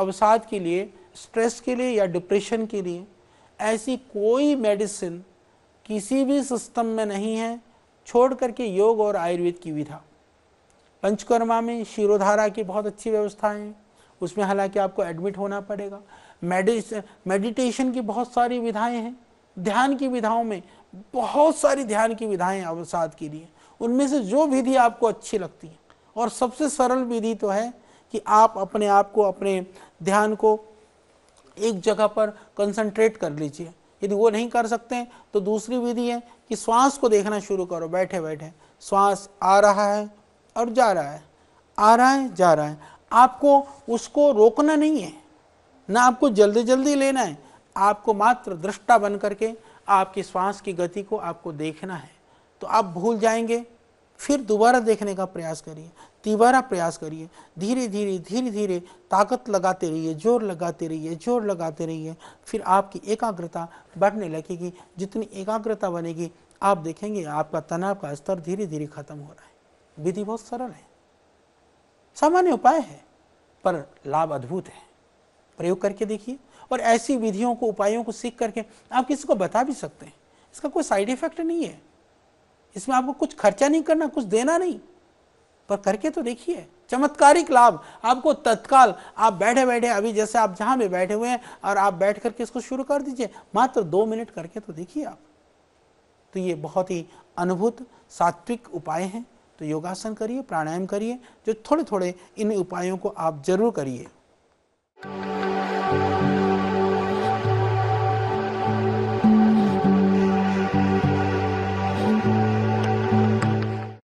अवसाद के लिए स्ट्रेस के लिए या डिप्रेशन के लिए ऐसी कोई मेडिसिन किसी भी सिस्टम में नहीं है छोड़ करके योग और आयुर्वेद की विधा पंचकर्मा में शिरोधारा की बहुत अच्छी व्यवस्थाएं हैं उसमें हालांकि आपको एडमिट होना पड़ेगा मेडिस मेडिटेशन की बहुत सारी विधाएं हैं ध्यान की विधाओं में बहुत सारी ध्यान की विधाएं अवसाद के लिए उनमें से जो विधि आपको अच्छी लगती है और सबसे सरल विधि तो है कि आप अपने आप को अपने ध्यान को एक जगह पर कंसंट्रेट कर लीजिए यदि वो नहीं कर सकते हैं तो दूसरी विधि है कि श्वास को देखना शुरू करो बैठे बैठे श्वास आ रहा है और जा रहा है आ रहा है जा रहा है आपको उसको रोकना नहीं है ना आपको जल्दी जल्दी लेना है आपको मात्र दृष्टा बन करके आपकी श्वास की गति को आपको देखना है तो आप भूल जाएंगे फिर दोबारा देखने का प्रयास करिए तिबारा प्रयास करिए धीरे धीरे धीरे धीरे ताकत लगाते रहिए जोर लगाते रहिए जोर लगाते रहिए फिर आपकी एकाग्रता बढ़ने लगेगी जितनी एकाग्रता बनेगी आप देखेंगे आपका तनाव का स्तर धीरे धीरे खत्म हो रहा है विधि बहुत सरल है सामान्य उपाय है पर लाभ अद्भुत है प्रयोग करके देखिए और ऐसी विधियों को उपायों को सीख करके आप किसी को बता भी सकते हैं इसका कोई साइड इफेक्ट नहीं है इसमें आपको कुछ खर्चा नहीं करना कुछ देना नहीं पर करके तो देखिए चमत्कारिक लाभ आपको तत्काल आप बैठे बैठे अभी जैसे आप जहां भी बैठे हुए हैं और आप बैठ करके इसको शुरू कर दीजिए मात्र दो मिनट करके तो देखिए आप तो ये बहुत ही अनुभूत सात्विक उपाय हैं तो योगासन करिए प्राणायाम करिए जो थोड़े थोड़े इन उपायों को आप जरूर करिए